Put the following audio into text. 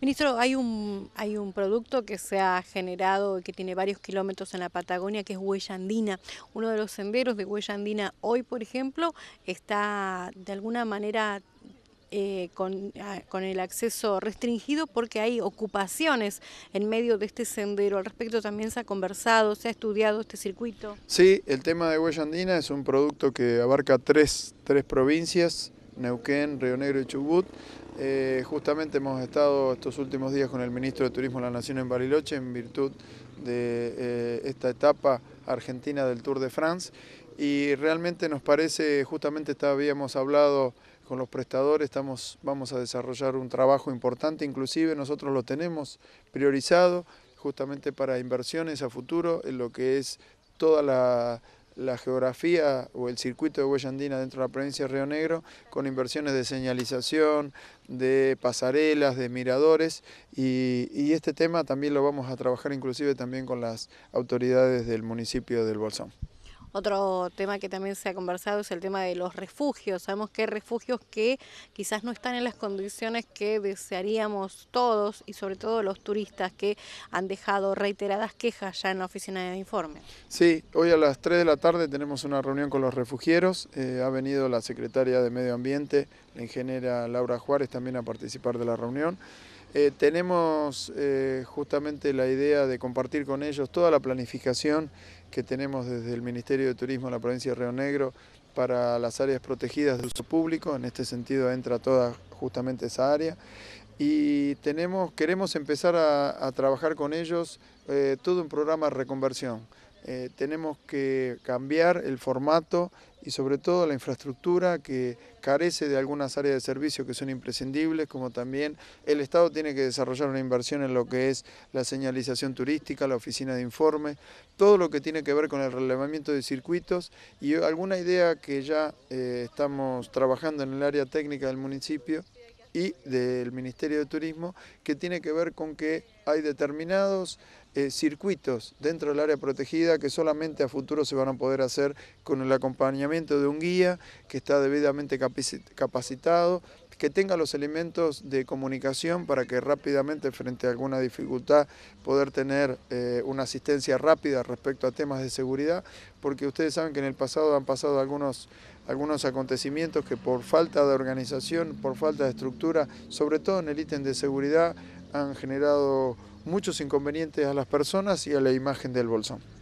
Ministro, hay un, hay un producto que se ha generado y que tiene varios kilómetros en la Patagonia, que es Huellandina. Uno de los senderos de Huellandina hoy, por ejemplo, está de alguna manera eh, ah, con, el acceso restringido porque hay ocupaciones en medio de este sendero. Al respecto también se ha conversado, se ha estudiado este circuito. Sí, el tema de Huellandina es un producto que abarca tres, tres provincias Neuquén, Río Negro y Chubut. Eh, justamente hemos estado estos últimos días con el ministro de Turismo de la Nación en Bariloche en virtud de eh, esta etapa argentina del Tour de France y realmente nos parece, justamente habíamos hablado con los prestadores, estamos, vamos a desarrollar un trabajo importante, inclusive nosotros lo tenemos priorizado justamente para inversiones a futuro en lo que es toda la la geografía o el circuito de huella dentro de la provincia de Río Negro con inversiones de señalización, de pasarelas, de miradores y, y, este tema también lo vamos a trabajar inclusive también con las autoridades del municipio del Bolsón. Otro tema que también se ha conversado es el tema de los refugios. Sabemos que hay refugios que quizás no están en las condiciones que desearíamos todos y sobre todo los turistas que han dejado reiteradas quejas ya en la oficina de informe. Sí, hoy a las 3 de la tarde tenemos una reunión con los refugieros. Eh, ha venido la secretaria de Medio Ambiente, la ingeniera Laura Juárez, también a participar de la reunión. Eh, tenemos eh, justamente la idea de compartir con ellos toda la planificación que tenemos desde el Ministerio de Turismo de la provincia de Río Negro para las áreas protegidas de uso público, en este sentido entra toda justamente esa área, y queremos empezar a, trabajar con ellos eh, todo un programa de reconversión. Eh, tenemos que cambiar el formato y sobre todo la infraestructura que carece de algunas áreas de servicio que son imprescindibles, como también el Estado tiene que desarrollar una inversión en lo que es la señalización turística, la oficina de informes, todo lo que tiene que ver con el relevamiento de circuitos y alguna idea que ya eh, estamos trabajando en el área técnica del municipio y del Ministerio de Turismo que tiene que ver con que hay determinados eh, circuitos dentro del área protegida que solamente a futuro se van a poder hacer con el acompañamiento de un guía que está debidamente capacitado, que tenga los elementos de comunicación para que rápidamente frente a alguna dificultad poder tener eh, una asistencia rápida respecto a temas de seguridad, porque ustedes saben que en el pasado han pasado algunos, algunos acontecimientos que por falta de organización, por falta de estructura, sobre todo en el ítem de seguridad, han generado muchos inconvenientes a las personas y a la imagen del Bolsón.